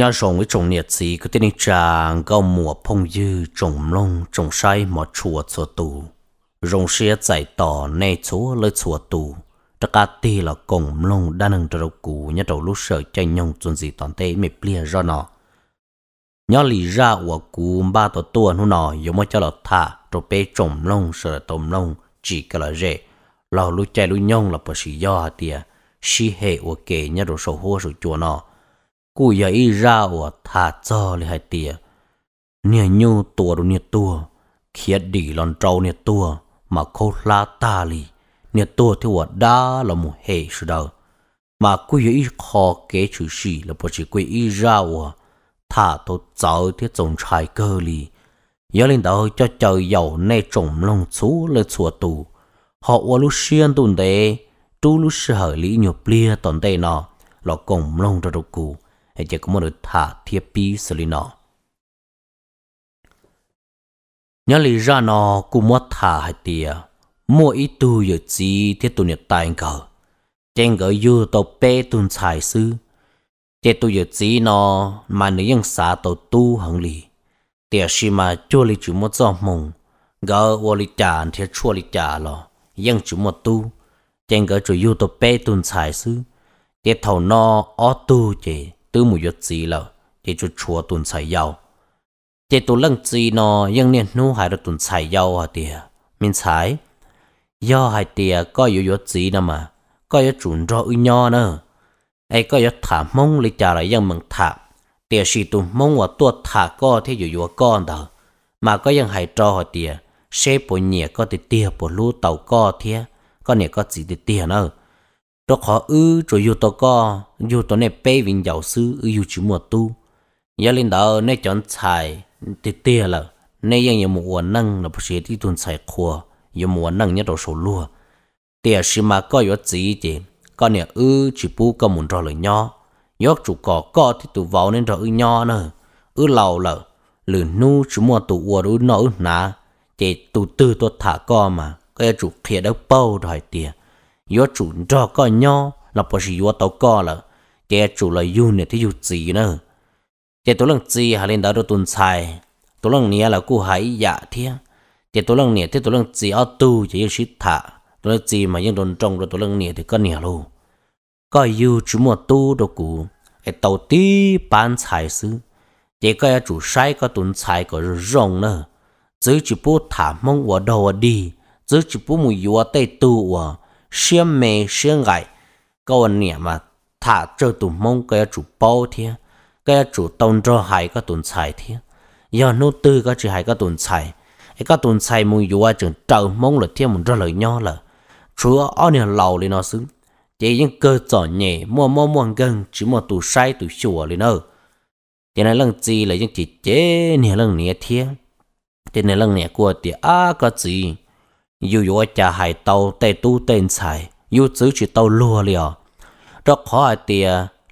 nhà rồng với trồng nhiệt gì cứ tên chàng gạo mùa phong dư trồng lông trồng say mà chùa chùa tù rồng xe giải tỏ nè chúa lời chùa tù tất cả tì là cổng lông đa nâng trâu cũ nhà đầu lúc sợ chạy nhông chuẩn gì toàn thế mệt plia do nọ, nhớ lì ra của cú ba tổ tua nó nọ giống mà cho là thả rồi bê trồng lông sợ tôm lông chỉ cái là rẻ lò lúc chạy lúc nhông là bởi sự do hả tìa hệ của kể nhà đầu sầu hô sầu chùa nọ cú ya y ra wa tha cho li hai tia nia nyu tua ru nia tua khia di lon trâu nia tua mà khô la ta li nia tua thì wa da là mu he su da mà cú ya y khó kế chữ gì là bo chỉ cú y ra wa tha to cháu thì trồng chai cơ li giờ lên đầu cho trời giàu nay trồng lông chú là chùa tu, họ wa lu xiên tùn đế tu lu sở lý nhục lia tòn tê nọ lọ cổng lông ra đục cụ hay chỉ có một đứa thả thiết bị xử lý nó. Nhớ lý ra nó cũng mua thả hay tìa, mua ý tu dự trí thiết tù nhật tài cờ. Trên gỡ dư tàu bê tuần xài sư. thiết tu dự trí nó mà nữ dân xã tàu tu hẳn lì. Tìa xì mà chua lý chú một giọt mộng, gỡ vô lý trả thì chua lý trả lò, dân chú một tu. Trên gỡ chú dư tàu bê tuần xài sư. thiết thầu nó ó tu chế tư mù yết gì lờ thì chú chùa tuần xài giàu thì tụ lăng gì nó nhưng nên nu hại được tuần xài giàu à tìa mình xài do hại tìa có yếu yết gì nè mà có yếu chuẩn rõ ư nho nữa ai có yếu thả mông lý trả lại dân mừng thả tìa sĩ tụ mông và tua thả co thế yếu yếu con đó mà có dân hại trò hả tìa xếp bộ nhẹ có tìa tìa bộ lũ tàu co thế có nhẹ có gì tìa nữa đó khó ư rồi yêu tôi có yêu tôi này bê vinh giáo sư ư yêu chú mùa tu giờ lên đó này chọn xài tê tê là này yang yang mùa năng là bác sĩ đi tuần xài khua yêu mùa năng nhất đầu sổ lúa tê sĩ mà có yếu gì chứ có nè ư chỉ bu có muốn rồi lời nhỏ yếu chủ có có thì tụ vào nên rồi ư nhỏ nữa ư lâu là lử nu chú mùa tụ ua ư nó ư nà chỉ tụ từ tôi thả co mà cái chủ kia đâu bâu đòi tiền yo chủ cho có nho là bởi vì yo tàu có là chế chủ là yo này thì yo gì nữa chế tôi lần gì hà lên đó đồ tuần xài tôi lần nia là cô hãy dạ thiên chế tôi lần nia thì tôi lần gì ở tu chế yo shit thả tôi lần gì mà những đồn trong rồi tôi lần nia thì có nia luôn có yo chủ mua tu đồ cũ cái tàu tí bán xài xứ chế cái chủ sai có tuần xài có rong nữa dưới chỉ bố thả mong ở đầu đi dưới chỉ bố mùi yo tay tu ở xiêm mê xiêm gãy câu anh nhẹ mà thả cho tụi mông cái chủ bao thế cái chủ tông cho hai cái tuần xài thế giờ nô tư cái chỉ hai cái tuần xài cái cái tuần xài mùng vừa chừng trâu mông là thế mình rất lời nhau là chúa ở nhà lâu lên nó xứng chỉ những cơ sở nhẹ mua mua mua gần chỉ mua tủ sai tủ chùa lên nữa thế này lần gì là những chỉ chế nè lần nè thế thế này lần nè của thì à cái gì อยู่อยูจะหายเตาเตตู้เต้นใส่อยู่ซื้อชิเตาลัวเลยอักขอไอเตีย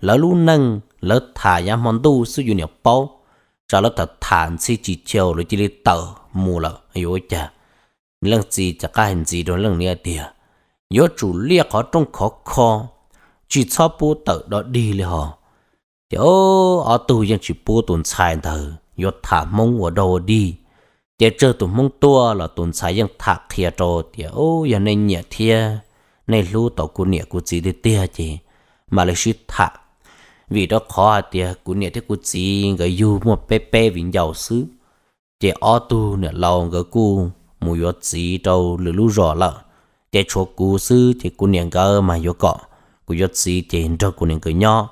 แล้วลู่นั่งแล้วถ่ายยามันดูซื้ออยู่เนี่ยเป้าจะแล้วาถ่านซีจีเชียวหรือจีริเตอมูละอยู่จะเรื่องจีจะกล้าเห็นจีโดนเรื่องเนี้ยเตียยอจูเรียกเขาต้องขอคอจีชอบปูเตอดอดีเลยฮะเดี๋ยว๋อาตัวยังจีปูตุนชายเตอยอถ่ามงหัวดดดี chế chơi tụi mông tua là tụi xài dân thạc khía trò tía ô giờ nên nhẹ thia nên lú tổ cụ nhẹ cụ chỉ đi tia chị mà lại suy thạc vì đó khó à, tía cụ nhẹ thế cụ chỉ người yêu một bé bé vĩnh giàu xứ chế ô tu nè lâu người cụ mù yếu chỉ trâu lử lú rõ lợ chế chỗ cụ xứ thì cụ nhẹ cơ mà yếu cọ cụ yếu chỉ chế trâu cụ nhẹ cơ nhỏ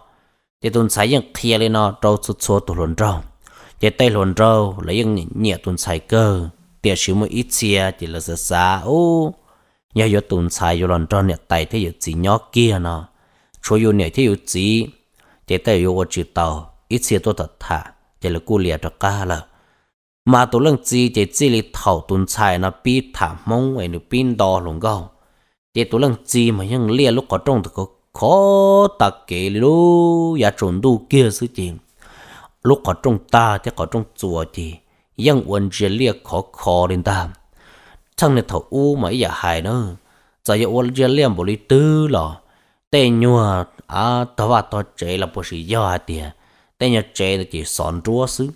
chế tụi xài dân khía lên nó trâu chút số tụi lớn trâu chế tay lồn râu lấy những nhẹ tuần xài cơ tiệt xíu một ít xia chỉ là sợ xa ô nhớ yo tuần xài yo lồn râu nhẹ tay thế yo chỉ nhỏ kia nó chúa yo nhẹ thế yo chỉ chế tay yo chữ tàu ít xia tôi thật thà chỉ là cú lìa cho cá là mà tôi lần chỉ chế chỉ là thầu tuần xài nó bị thả mông về nó pin đo luôn gâu chế tôi lần chỉ mà những lìa lúc có trong thì có khó tắc kể luôn ya trốn đủ kia sự chuyện lúc có trong ta thì có trong chùa thì yang uẩn chia lia khó khó đến ta chẳng nên thở u mà giờ hại nữa giờ giờ uẩn chia lia bộ lý tư lò tê nhua à tao và tao chế là bộ sĩ do à tiền tê nhua chế là chỉ sòn chúa xứ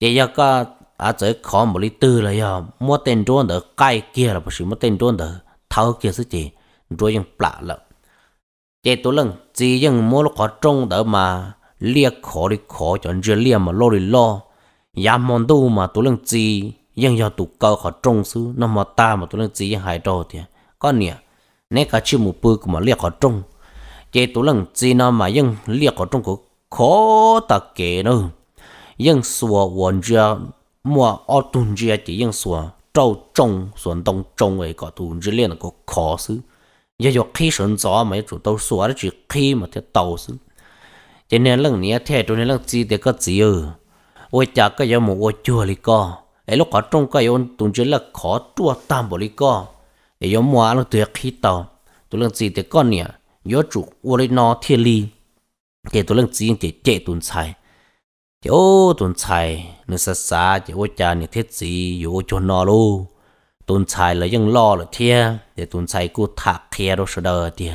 để giờ cả à chế khó bộ lý tư là giờ mua tên chúa đỡ cay kia là bộ sĩ mua tên chúa đỡ tháo kia xứ chỉ rồi ยัง plạ lợ chế tôi lần chỉ ยัง mua lúc có trong đỡ mà lia khó đi khó chọn chưa lia mà lo đi lo ya dạ, mòn đâu mà tụi lưng chi nhưng do tụi cơ khó trông xứ nó mà ta mà tụi lưng chi hại đồ thì có nè nè cả chưa một bữa mà lia khó trông chế tụi lưng chi nó mà nhưng lia khó trông của khó ta kể nữa nhưng xua quần chưa mua ô tuần chưa chỉ nhưng xua trâu trông xuân đông trông ấy có tuần chưa liền có khó xứ giờ do khi sơn gió mấy chủ tàu xua đó chỉ khi mà thiệt tàu xứ จะเนี่ยเรื่องนี้แท้ตัวในเรื่องจีเด็กก็จีเออโอ้จากก็ยังหมูโอ้จัวลิก็ไอ้ลูกขอตรงก็ยังตุนจะเลิกขอตัวตามบริก็ไอ้ยมัวเราเตะขี้เต่าตัวเรื่องจีเด็กก็เนี่ยยอจุวัวลยนอเทียลีเจตัวเรื่องจีเจเจตุนชายเจ้าตุนชายนึกสาสาเจ้าจานี่เทจีอยู่จนนอรูตุนชายเลยยังรอเลยเทียเดี๋ยวตุนชายกูถักเทียรสเดอเทีย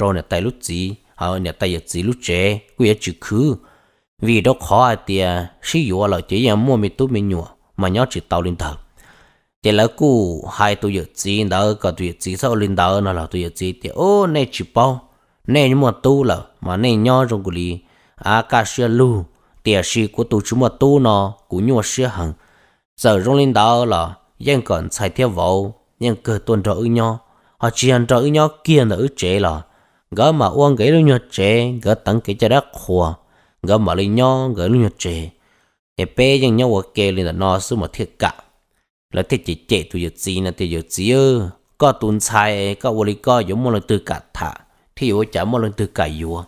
cho nè tay lúc gì họ nè tay giật gì lúc trẻ cứ giật chữ khứ vì đó khó à tiề sử dụng là chỉ nhà mua mình tu mi nhua mà nhớ chỉ tàu linh tàu chỉ là cú hai tu giật gì đó cả tu giật gì sau linh tàu nó là tu giật gì thì ô này chỉ bao này nhưng mà tu là mà này nhớ trong cái gì à cả sửa lu tiề sử của tôi chúng mà tu nó cũng nhua sửa hằng giờ trong linh tàu là dân còn xài theo vào, nhưng cơ tuần trở ư nhau họ chỉ ăn trở nhau kia nữa ư chế là gỡ mà uông gãy luôn nhọt trẻ gỡ tăng cái cho đất khua gỡ mà lên nho gỡ luôn nhọt trẻ nhà bé chẳng nhau ở kề lên là nó sư mà thiết cả là thiết chỉ trẻ tụi giật gì là thiệt giật gì ư có tuần sai có vô lý có giống một lần từ cả thả thì vô chả một lần từ cả vô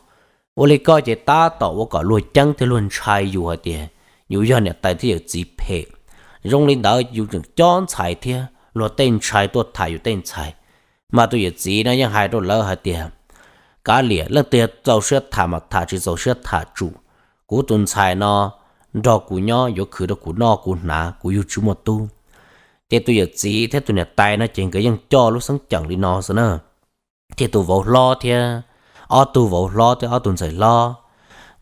vô lý có chỉ ta tỏ vô có luôn chăng thì luôn sai vô hả tiền dù do nhà tài thì giật gì phê rong lên đó dù chẳng chọn sai thiệt lo tên sai tôi thả dù tên sai mà tôi giật gì hai đôi lỡ hả tiền cá lìa lợt tiệt dầu sữa thả mà thả chỉ dầu sữa thả chủ cú tuần xài nó đó cú nhỏ yếu khử đó cú no cú ná cú yêu chú một tu thế tôi giờ chỉ, thế tôi nhà tay nó chèn cái dân cho lúc sáng chẳng đi nó sao nữa thế tôi vào lo thế ở tôi vào lo thế ở tuần xài lo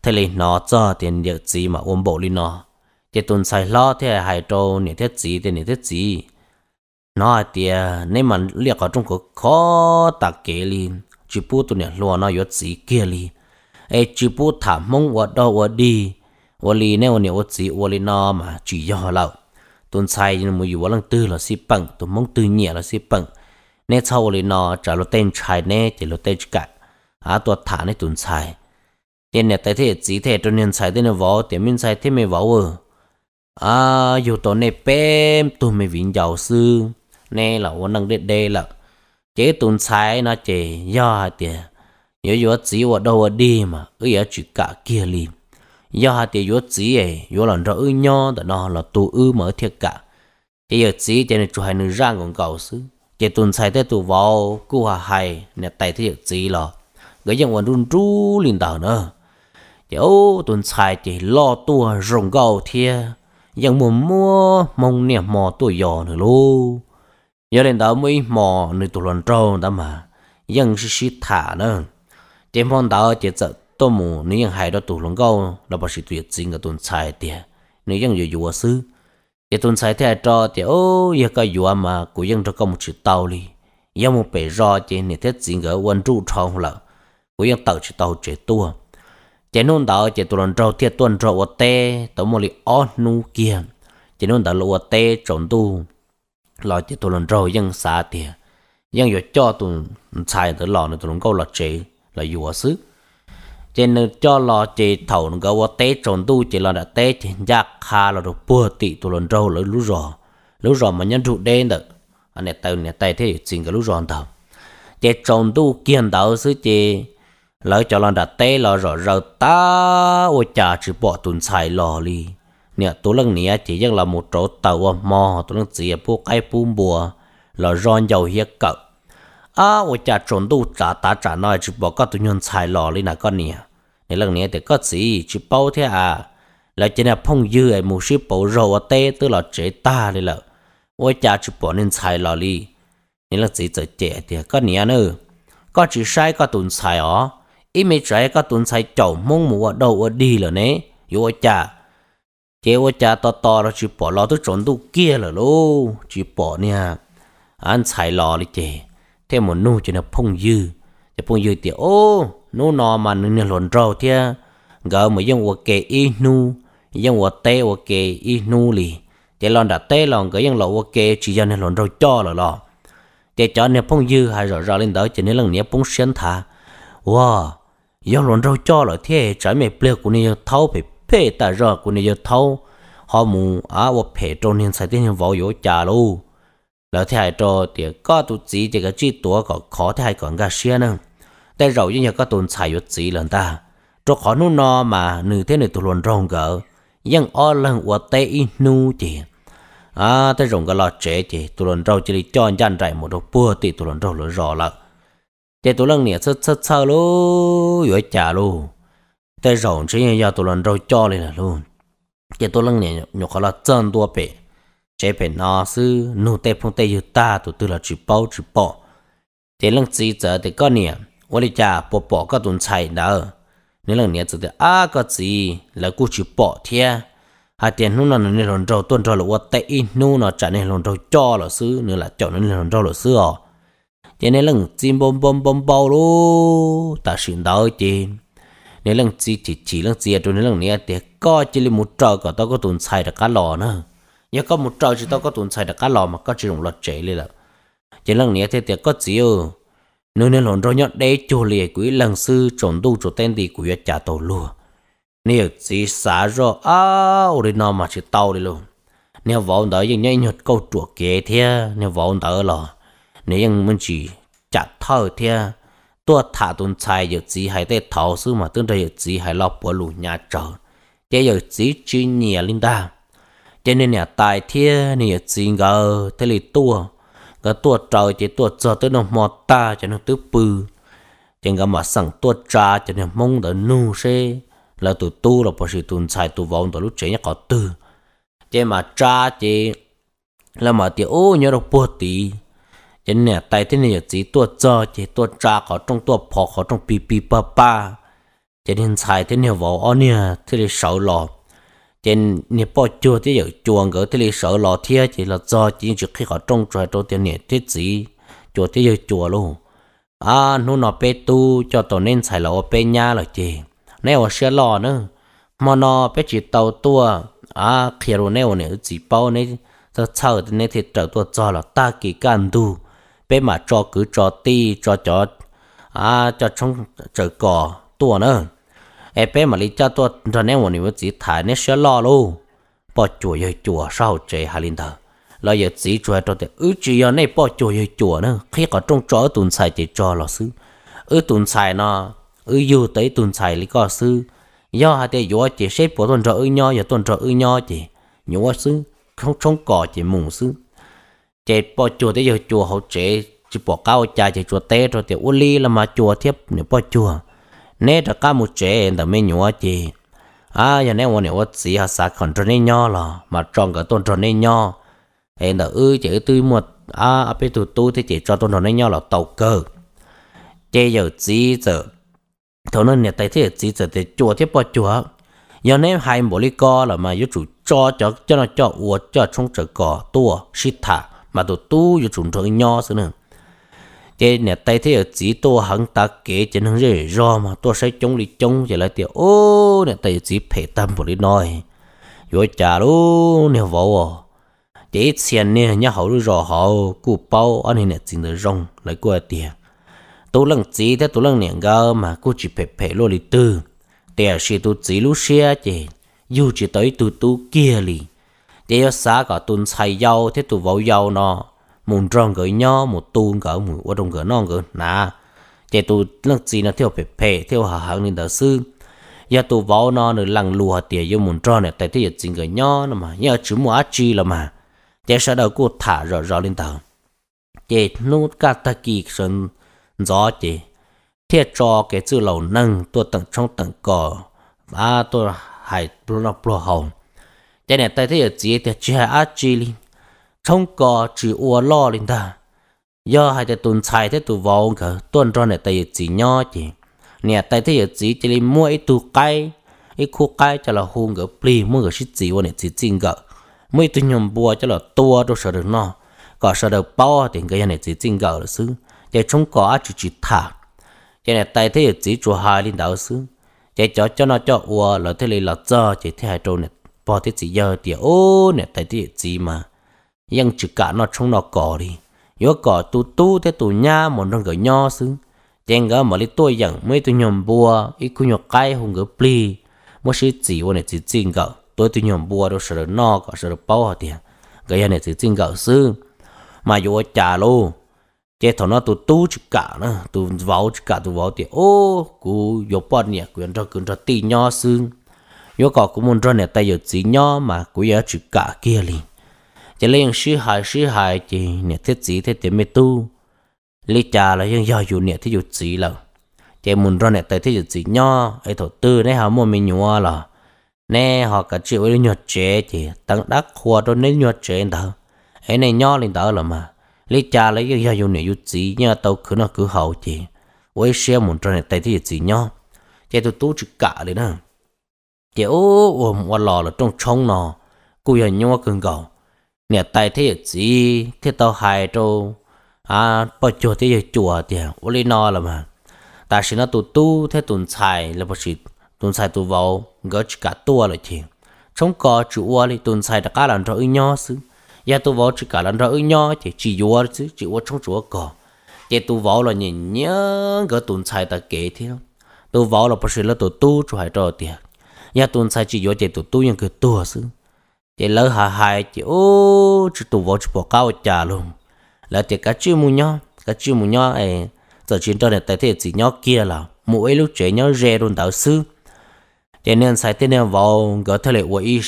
thế là nó cho tiền giờ chỉ mà ôm bộ đi nó thế tuần xài lo thế hai trâu nè thế chỉ thế nè thế chỉ, nó thì nếu mà liệt ở trong cái khó tạc kế liền จิปูตัวเนี่ยลัวนายสีเกลีไอจิปูถามมงวัดดอวัดดีวลีเนี่ยวันเนี่ยวัดสีวลีนอมาจีย่อเราตุนช้ยังมืออยู่วัลังตื้อละสิปัง ตุนมงตื้อเนี่ยละสิปังเนี่ยช่าวลีนอจะรถเต้นชายเนี่ยจะรถเต้นกัดหาตัวถานในตุนช้เนี่ยเนี่ยแต่ที่จีเทตุนเนี่ยช้เดีเนี่ยวอเต่มินช้ที่ไม่วอเอออ่าอยู่ตัวเนี่ยเป๊มตัวไม่วิ่งยาวซื้อเนี่ยเราวันนั่งเด็ดเดละ chế tuần sai nó chế do tiền nhớ yếu chỉ ở đâu ở đi mà cứ yếu chỉ cả kia li do tiền yếu chỉ ấy yếu lần rõ ư nho đó nó là tu ư mở thiệt cả chế yếu chỉ cho nên chủ hai nữ răng còn cầu xứ chế tuần sai thế tu vào cứ hà hay nè tay thế yếu chỉ lo cái dân quần run rú liền tàu nữa chế ô tùn sai chế lo tua rồng cầu thiệt dân muốn mua mong niệm mò tuổi giò nữa luôn giờ đến đó mới mò nơi tụ lần trâu đó mà dân sĩ sĩ thả nữa trên phong đó chỉ sợ tôi mù nếu dân hai đó tụ lần câu là bác sĩ tuyệt chính cái tuần sai tiệt nếu dân vừa vừa xứ chỉ tuần sai thế cho thì ô giờ cái vừa mà của dân cho công chữ tàu đi giờ một bể rò chỉ nên thế chính cái quân trụ trong là của dân tàu chữ tàu chế tua chỉ nôn đó chỉ tụ lần trâu thiệt tuần trâu ở tê tôi mù li ó nu kia chỉ nôn đó lụa tê trộn tu lo chỉ tụi lần rồi dân xã thì dân vừa cho tụi xài tụi lò nữa tụi lần câu là chị là vừa xứ trên nó cho lò chị thầu nó gọi té tròn tu chị là đã té chị ra khá là được bùa tị tụi lần rồi lấy lú rò lú rò mà nhân trụ đen được anh à, này tàu này tay thế xin cái lú rò tàu chị tròn tu kiên đạo xứ chị lỡ cho lần đã té lò rò rò ta ôi chả chỉ bỏ tụi xài lò li nè tôi lần nè chỉ giang là một chỗ tàu à, mò tố lăng chỉ bu cái bu bùa là ron dầu hiếc cậu à ôi cha trốn đâu trả ta trả nói chỉ bảo các tụi nhân xài lò lên là con nè nè lần nè thì có gì chỉ bảo thế à là chỉ là phong dư ấy một số bộ râu rau à, tê tôi là chế ta đi là ôi cha chỉ bảo nên xài lò đi nè là chỉ chỉ trẻ thì có nè nữa có chỉ sai có tụi xài ó ít mấy trái có tụi xài chậu mông đâu à, đầu đi là nè yêu cha chế ô cha to to là chỉ bỏ lò tôi trốn đủ kia là lô chỉ bỏ nha anh xài lò đi chế thế một nô cho nó phong dư cho phong dư thì ô nô nò mà nó lộn rau thế gỡ mà dân ô kê y nu dân ô tê ô kê y nô lì chế lon đã tê lon gỡ dân lò ô kê chỉ dân nó lộn rau cho là lò chế cho nó phong dư hay rồi rồi lên đó cho nên lần nãy phong xuyên thả wow dân lộn rau cho là thế trái mẹ ple của nó thâu phải phê ta rờ của này giờ thâu họ mù á và phê trôn hiện sai tiền vào yếu trả lu lỡ thì hai trò thì có tụ chỉ thì cái chỉ tổ có khó thì hai còn cả xe nữa แต่เรายังอยากก็ตุนใส่ยุติเลยตาจกขอนู่นนอมาหนึ่งเท่าหนึ่งตุลนรองเกอยังอ้อลังอวเตอีนูจีอ่าแต่รงก็รอเจจีตุลนเราจะได้จอนยันไรหมดปัวตีตุลนเราหรือรอละเจตุลังเนี่ยเซเซเซลูอยู่จ่าลูแต่เราเชื่อยาตัวเราเราจ่อเลยนะลูกเจ้าตัวลังเนี่ยหนูเขาละเจนตัวเปะเจ๊เป็นนอซื้อนูเตพงเตยูตาตัวตัวเราจีบเอาจีบอเจ้าลังจีเจอแต่ก็เนี่ยวันนี้จ้าปอปอก็ตุนใช่เด้อนี่ลังเนี่ยจะแต่อาก็จีแล้วกูจีบอเทียหาเตียนนู่นนั่นนี่เราเราต้นเราหรือว่าเตอีนู่นน่ะจ้าเนี่ยเราเราจ่อเราซื้อเนี่ยละจ่อนั่นเราเราเราซื้ออ๋อเจ้าเนี่ยลังจีบอมบอมบอมเบาลูตาสินเด้อจริง nếu lần chỉ chỉ chỉ lần chỉ rồi nếu lần này thì có chỉ là một trò có tao có tuần xài được cá lò nữa nhớ có một trò chỉ tao có tuần xài được cá lò mà có chỉ dùng lọt chế lên là chỉ lần này thì thì có chỉ ừ nếu nếu lần rồi nhọn để cho lìa quý lần sư chọn tu chỗ tên thì quý trả tàu luôn, nếu chỉ xả rồi à rồi nó mà chỉ tàu đi luôn nếu vào nhảy nhót câu chuột kia thế nếu vào đó là mình chỉ chặt thở thế ตัวถาตุนชายอยู่จีหายได้ทอซื้อมาตื้นได้อยู่จีหายรอบปัวหลุญาเจอเจอยู่จีจีเนียลินดาเจเนี่ยเนี่ยตายเทียเนี่ยอยู่จีเงาเทลิตัวก็ตัวเจอเจตัวเจอตื้นมอตาเจนตื้อปือเจงก็มาสั่งตัวจาเจเนี่ยมงเดนูเช่แล้วตัวตู้เราพอสิตุนชายตัววองตัวลูกเจเนี่ยก็ตื้อเจมาจาเจแล้วมาเตียโอ้เนี่ยเราปวดตี人呢，带天呢有几多做，几多抓好中多跑好中哔哔叭叭，这天菜天呢 vào 哦呢，这里少了，这呢包住这有装个这里少了天，这了做这就开好中抓着点呢，这几做这有做喽，啊，นู่那边都叫到恁菜了，边伢了这，那我些了呢，么那边只到多啊，开了那我呢几包呢，这炒的那些找多做了大几干多。bé mà cho cứ cho ti cho cho à cho trong trời cỏ tua nữa em bé mà lý cha tua cho nên mình vẫn chỉ thải nên sẽ lo luôn bỏ chùa giờ chùa sao chế hà linh thờ lo giờ chỉ chùa cho thì ứ chỉ giờ này bỏ chùa giờ chùa nữa khi có trong chỗ tuần xài chỉ cho là sư ứ tuần xài nó ứ yêu tới tuần xài lý có sư do hà tây vua chỉ xếp bộ tuần trợ ứ nho giờ tuần trợ ứ nho chỉ nhúa sư không trong cỏ chỉ mùng sư chế bỏ chùa thì giờ chùa hậu chế chỉ bỏ cao cha chỉ chùa tê rồi thì uli là mà chùa thiếp nếu bỏ chùa nè ra cá một chế là đã mới nhúa chị à giờ nho em đã ư chỉ tươi một à à bây tụ tu thì chỉ cho tôi nói nhau là tàu cơ chế giờ chỉ giờ thằng nên nhà tay thế chỉ giờ thì chùa thế bao chùa giờ nếu hai bộ lý co là mà yếu chủ cho cho cho nó cho uo cho chúng trợ cỏ tua shit thả mà tụ tu yu chúng cho nhỏ xí nè, thế nè tay thế ở chỉ tô hắn ta kế chân hắn rồi do mà tôi sẽ chống đi chống chỉ lại tiệt ô nè tay chỉ phải tâm bộ đi nói rồi trả luôn nè vợ à thế tiền nè nhà hậu rồi rõ họ cụ bao anh nè chính là rong lại qua tiệt tôi lăng chỉ thế tôi lăng nè gà mà cụ chỉ phải phải lo đi tư tiệt sẽ tôi chỉ lúc xe chứ dù chỉ tới từ tu kia liền tiêu xá cả tuần sai dâu thế tụ vỗ dâu nó mùng tròn gửi nhau một tuần cả mùng qua trong gửi non gửi nà chế tụ lăng gì nó theo phê phê theo hà hàng nên đạo sư giờ tụ vỗ nó nữa lăng lùa tiền vô mùng tròn này tại thế giờ chính gửi nhó nó mà nhớ chữ mua chi là mà chế sau đầu cô thả rõ rõ lên tàu chế nút cả ta kỳ sinh gió chế thiết cho cái chữ lầu nâng tôi tận trong tận cỏ và tôi hải luôn nó hồng 这呢，对他有职业的只系阿志哩，冲过只我老哩的，要还得蹲菜的都忘个，蹲着呢对有职业的，呢对他有职业哩摸一度改，一苦改就了红个不摸个是职业呢是真个，每顿用波就了多都舍得喏，搞舍得包点个样呢是真个了是，这冲过阿志只他，这呢对他有职业做下领导是，这叫叫那叫我老他哩老早这他还做呢。bỏ thì chỉ giờ thì ô nè tại thế gì mà nhưng chỉ cả nó trong nó cỏ đi nhớ cỏ tu tu thế tu nha một nó gửi nho xứ tiền gỡ mà lấy tôi rằng mấy tôi nhầm bùa ít cũng nhọc cái không gỡ pli một sự chỉ vô này chỉ chính gỡ tôi tôi nhầm bùa đâu sợ nó có sợ bao hả tiền gỡ này chỉ chính gỡ xứ mà vô trả luôn chế thằng nó tu tu chứ cả nó tu vào chứ cả tu vào thì ô cú vô bọn nhẹ quyền cho quyền cho tì nho xương yo có cũng muốn cho nè tay giờ chỉ nhỏ mà cũng giờ chỉ cả kia liền chỉ lấy những sư hại sư hại chỉ nè thiết chỉ thế tiền mê tu lý trà là dân do dù nè thiết dụ chỉ là chỉ muốn cho nè tay thiết dụ chỉ nhỏ ấy thổ tư nè họ mua mình nhua là nè họ cả chịu với nhọt chế chỉ tăng đắc khoa cho nên nhọt chế đó ấy này nhỏ lên đó là mà lý trà là dân do dù nè dụ chỉ nhá tao cứ nó cứ hậu chỉ với xe muốn cho nè tay thiết dụ chỉ nhỏ chỉ tụi tú chỉ cả đấy nè tiểu ôm qua lò là trong trông nó cô giờ nhau cưng gầu nè tay thế gì thế tao hài trâu à bao chùa thế giờ chùa thì ô lên nó là mà ta xin nó tu tu thế tuần xài là bao xịt tuần xài tụt vào gỡ chỉ cả tua rồi thì trong cò chủ ô thì tuần xài đã cả lần rồi nhau xứ giờ tu vào chỉ cả lần rồi nhau thì chỉ vô chứ chỉ vô trong chỗ cò chỉ tu vào là nhìn nhớ gỡ tuần xài ta kể thế tu vào là bao xịt là tu tu cho hai trò tiền nhà tuần sai chỉ vô chế tụ tu những cái tua sư chế lỡ hà hại chỉ ô chỉ tụ vô chỉ bỏ cao trả luôn là chế cá chư mu nhó cá chư mu nhó ấy giờ chiến cho này tại thế chỉ nhó kia là mỗi lúc chế nhó rè luôn đạo sư thế nên sai thế nên vào gỡ thế lệ của y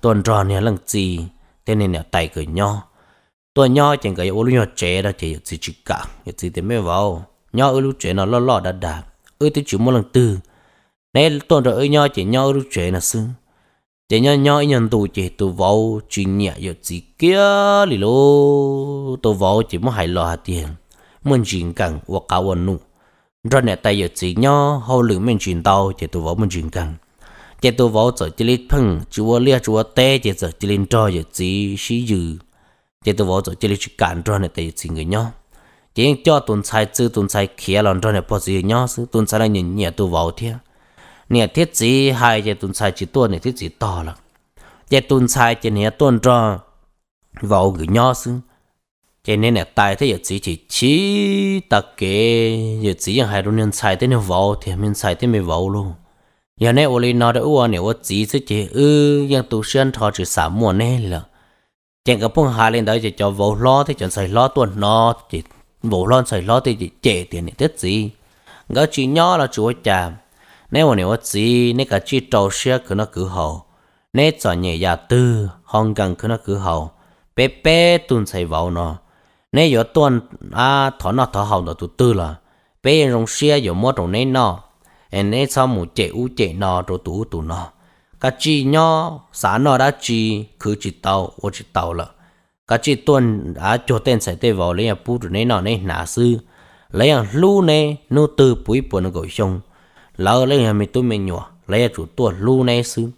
tuần tròn này lần gì thế nên là tay cười nhó tuần nhó chẳng cái ô lúc nhó chế đó chỉ chỉ cả chỉ thế mới vào nhó ô lúc chế nó lo lo đã đã ơi tới chỉ một lần từ nên tuần rồi nhau chỉ nhau lúc chuyện là sư chỉ nhau nhau nhận tù chỉ tù vào chuyện nhẹ giờ gì kia lì lô tù vào chỉ muốn hài lo hạt tiền mình chuyện cần hoặc cả quần nụ rồi nè tay giờ chỉ nhau hậu lượng mình chuyện tàu chỉ tù vào mình chuyện cần chỉ tù vào giờ chỉ lên phăng chúa lia chúa té chỉ giờ chỉ lên cho giờ chỉ xí dư chỉ tù vào giờ chỉ lên chỉ cản rồi nè tay giờ chỉ người nhau chỉ cho tuần sai chữ tuần sai khía lần rồi nè bao giờ nhau tuần sai là nhìn nhẹ tù vào thiệt เนี่ยทิศสีหายใจตุนชายจีตัวเนี่ยทิศสีต่อละใจตุนชายจะเนี่ยต้นรอว่าเอาอยู่ย่อซึ่งใจเนี่ยเนี่ยตายที่หยดสีจีชีตะเกหยดสียังหายรุนยันชายที่เนี่ยว่าเทียมันชายที่ไม่ว่าลูยาเนี่ยโอลีนอเดอวเนี่ยว่าจีซึ่งจีเออยังตูเชื่อนทอจีสามมวนแน่ละเจงกับพวกหาเล่นได้จะจะว่าล้อที่จะใส่ล้อตัวนอจีว่าล้อใส่ล้อที่จีเจเตียเนี่ยทิศสีก็จีย่อละจู่จาม nếu mà nếu chỉ nếu cả chi trâu xe cứ nó cứ hậu nếu cho nhẹ nhà tư hoàn cảnh cứ nó cứ hậu bé bé tuân xây vào nó nếu giờ tuân à thọ nó thọ hậu nó tụt tư là bé rong xe giờ mua đồ nên nó em nên sao một chế u chế nó rồi tụ tụ nó cái chi nhỏ xã nó đã chi cứ chỉ tàu ô chỉ tàu là cái chỉ tuần à cho tên sẽ tê vào lấy à bu rồi nên nó nên nã sư lấy à lu nè nô từ bụi bùn gọi xong lỡ lên mình tôi mình nhỏ lấy chủ tua lu này xứ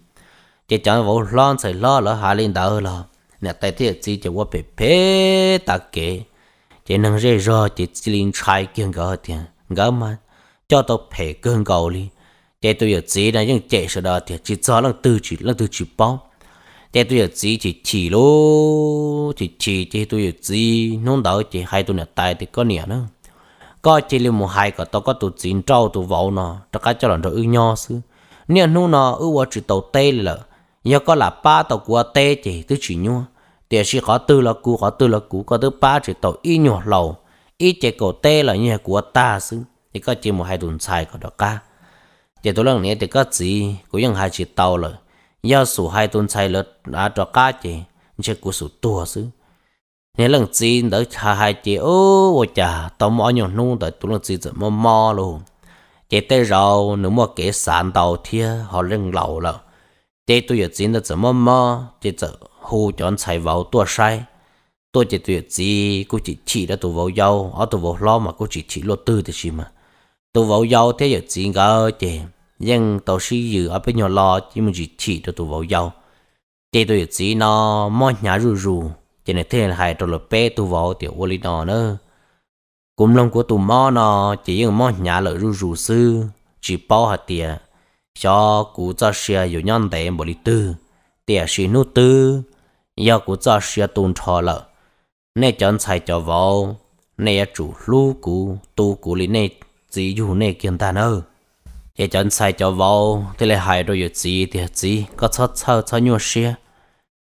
chỉ chẳng vô lon xài lo lỡ hà linh đỡ lỡ nè tay thế chỉ cho vô bể bể ta kể chỉ năng dễ rõ chỉ chỉ linh trai kiên gỡ tiền gỡ mà cho tôi bể cơn cầu đi chỉ tôi giờ chỉ này những chạy sợ đó thì chỉ cho lăng tư chỉ lăng tư chỉ bao chỉ tôi giờ chỉ chỉ chỉ lô chỉ chỉ chỉ tôi giờ chỉ nông đỡ chỉ hai tôi nè tay thì có nè nữa có chỉ lưu một hai cái tao có tụt chín trâu tụt vỗ nó tao cái cho là rồi ư nho sư Nếu nu nó ư vợ chỉ tàu tê là giờ có là ba tàu của tê chỉ tứ chỉ nhua tiền sĩ có tư là cú có tư là cú có thứ ba chỉ tàu y nhọ lầu y chỉ cổ tê là như của ta sư thì có chỉ một hai tuần sai của đó cả thì tôi lần này thì có gì cũng cũng ยัง hai chỉ tàu là giờ sủ hai tuần sai là đã cho cá chỉ chỉ của sủ tua sư nhớ lần chín đỡ cha hai chị ô ô chà tao mò nhỏ nung đợi tụi lần chín giờ mò mò luôn chị tê rồi, nếu mà kể sản đầu thia họ lên lầu lợ chị tụi giờ chín đỡ tụi mò mò chị giờ hù chọn xài vào tua sai tôi chị tuyệt gì cô chỉ chỉ đã tụ vào dâu ở tụ vào lo mà cô chỉ chỉ lo tư thì gì mà tụ vào dâu thế giờ chỉ ngờ chị nhưng tàu sĩ dự ở bên nhà lo chỉ mình chỉ chỉ cho tụ vào dâu thế tôi giờ nó mọi nhà rù rù cho nên thế hai trò lợp bé tu võ tiểu ô lý nó nữa cũng lòng của tụi mò nó chỉ những mò nhà lợi rù rù sư chỉ bao hạt tiền cho cụ cho xe dù nhân tệ một lý tư tiền xì nút tư do cụ cho xe tuôn trò lợ, nên chọn xài cho vào nên chủ lưu cụ tu cụ lý nên chỉ dù nên kiên ta ơ, để chọn xài cho vào thì lại hại rồi gì thì gì có cho sao cho nhiều xe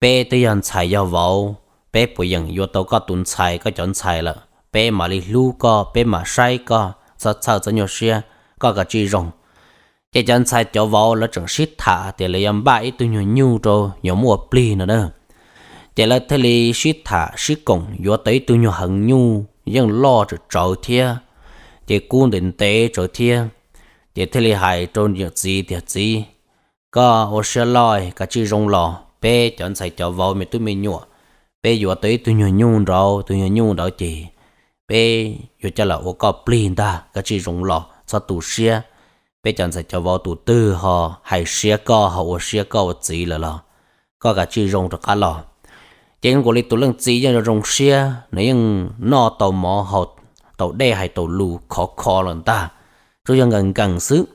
bé tới chọn xài cho vào bé bụi yên yo tàu có tuần xài có chọn xài là bé mà li lu có bé mà sai có sao sao cho nhiều xe có cả chi rồng cái chọn xài cho vào là chẳng xít thả thì lấy em bãi tôi nhu nhiều rồi nhiều mua pli nữa đó thì là thế li xít thả xít cổng yo tới tôi nhiều hằng nhu yên lo cho trâu thia thì cũng đến tế trâu thia thì thế li hại trôn việc gì thiệt gì có ô xe lòi cả chi rồng lò bé chọn xài cho vào mình tôi mình nhua bé vừa tới tôi nhung nhung rồi tôi nhung nhung đó chị bé vừa cho là ô có plin ta cái chị rung lọ sao tụ xe bé chẳng sẽ cho vào tụ tư họ hay xe co họ ô xe co gì là lọ có cả chị rung được cả lọ chẳng có lý tụi lưng gì cho rung xe nếu nhưng nó tàu mỏ họ tàu đe hay tàu lù khó khó lần ta rồi dân gần gần xứ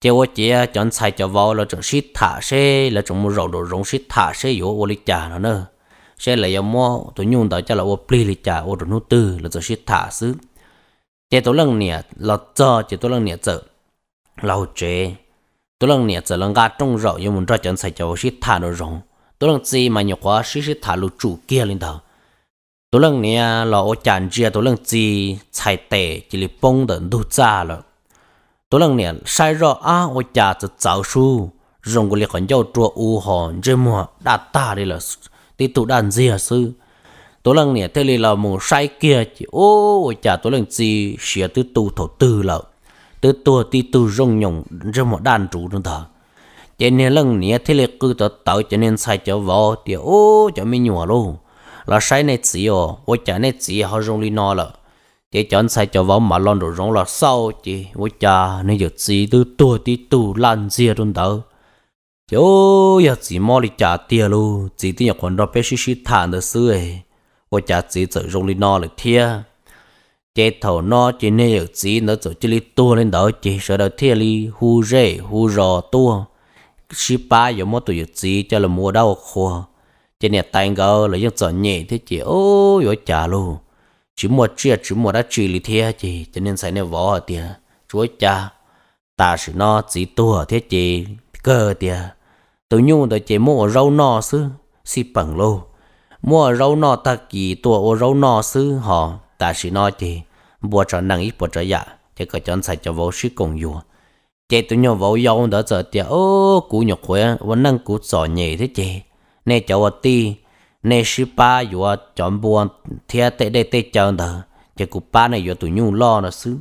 chế wo chế à, chọn sai cho vào là chúng xịt thả xe là chúng mua rau đồ rong xịt thả xe yếu wo lịch trả nó nữa sẽ là do mua tôi nhung tới cho là ô pli lì trả ô đồ nút tư là giờ sẽ thả xứ chế tôi lần nè là cho chế tôi lần nè chợ lâu chế tôi lần nè chợ lần ga trong rậu nhưng muốn cho chân sạch cho sẽ thả đồ rồng tôi lần gì mà nhiều quá sẽ sẽ thả lụt chủ kia lên đầu tôi lần nè là ô chán chia tôi lần gì chạy tệ chỉ là bông đợn đủ cha rồi tôi lần nè sai rõ á ô chả cho cháu su rồng của liệt còn giao trua u hòn chơi mua đã ta đi là thì tụ đàn gì hả sư tố lần nè thế là một sai kia chỉ ô chả tố lần gì xỉa từ tù thổ tư lợ từ tua tí tù rong nhộng rong một đàn chủ nữa thở cho nên lần nè thế là cứ tớ tớ cho nên sai cho vợ thì ô cho mình nhỏ luôn là sai này chỉ ô ô chả này chỉ họ rong li nó lợ chỉ chọn sai cho vợ mà lon đồ rong là sau chỉ ô chả này giờ gì từ tua tí tù lan gì luôn thở chỗ giờ chỉ mò đi trả tiền luôn chỉ tiền còn đó phải xí xí thản được xưa ấy và trả chỉ tự dùng đi nó được thia chế thầu nó chỉ nên giờ chỉ nó tự chỉ đi tua lên đó chỉ sợ đó thia đi hu rễ hu rò tua xí ba giờ mò tụi chỉ cho là mua đau khô chế này tay gờ là những trò nhẹ thế chị ô rồi trả luôn chỉ mua chia chỉ mua đã chỉ đi thia chị cho nên sai này vỏ tiền chúa cha ta sử nó chỉ tua thế chị cơ tiền tự nhung tới chế mua rau nọ sư si bằng lô mua rau nọ ta kỳ tua rau nọ sư họ ta sĩ nọ chế bùa cho năng ít bùa cho dạ chế có chọn sạch cho vô sư cùng dù chế tự nhung vô dâu đỡ giờ tiệt ô cú nhục khỏe vẫn năng cú sò nhẹ thế chế nè cháu ở ti nè sư ba dù chọn bùa thiệt tệ đây tệ chờ đỡ chế cú ba này dù tự nhung lo nó sư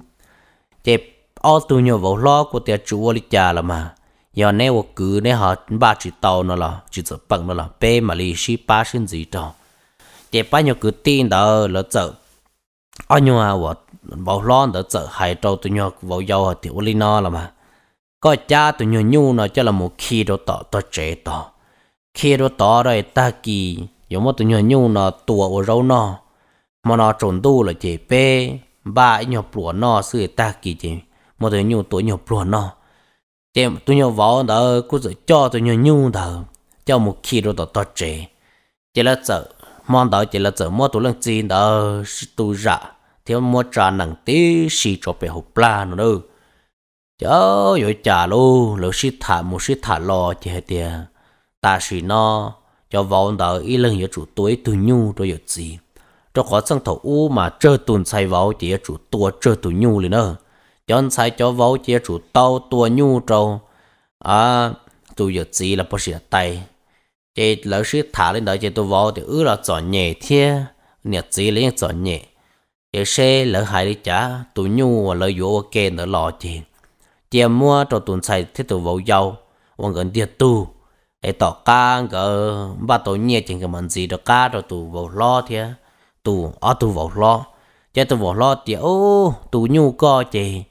chế ô tự nhung vô lo của tiệt chủ ô lý cha là mà giờ nè wo cứ nè họ ba chỉ tàu nó là chỉ sợ bằng nó là bé mà lì xí ba sinh gì đó để ba nhiêu cứ tin đó là sợ anh nhau à wo bảo lon đó sợ hai trâu tụi nhau vào giàu thì uli nó là mà có cha tụi nhau nhu nó cho là một khi đó tỏ tỏ trẻ tỏ khi đó tỏ rồi ta kỳ giống mà tụi nhau nhu nó tua ở râu nó mà nó trốn tu là chỉ bé ba nhau bùa nó sư ta kỳ chỉ mà tụi nhau tụi nhau bùa nó em tụi nhau vợ đó cứ rồi cho tôi nhau nhu đó cho một khi rồi đó to trẻ chỉ là sợ mong đó chỉ là sợ mua tụi lần gì đó tôi ra thiếu mua trà nặng tí xì cho bé hộp la nữa đâu chớ rồi trà luôn lỡ xí thả một xí thả lò chỉ hết tiền ta xì nó cho vợ đó ít lần giờ chủ tôi tôi nhu rồi giờ gì cho khó sang thầu u mà chơi tuần say vợ chỉ chủ tôi chơi tụi nhu liền nữa chọn sai cho vô chia chủ tàu tua nhu trâu à tôi giờ gì là bớt sửa tay chế lỡ sửa thả lên đó chế tôi vô thì ứ là chọn nhẹ thiê nhẹ gì lấy chọn nhẹ chế xe lỡ hại đi chả tôi nhu lỡ vô kê nữa lò chế chế mua cho tuần sai thế tôi vô giàu ông vâng, gần tu ai tỏ ca gỡ ba tổ nhẹ chừng cái món gì đó cá rồi tụ vô lo thiê tụ ở à, tụ vô lo chế tụ vô lo thì ô tụ nhu co chế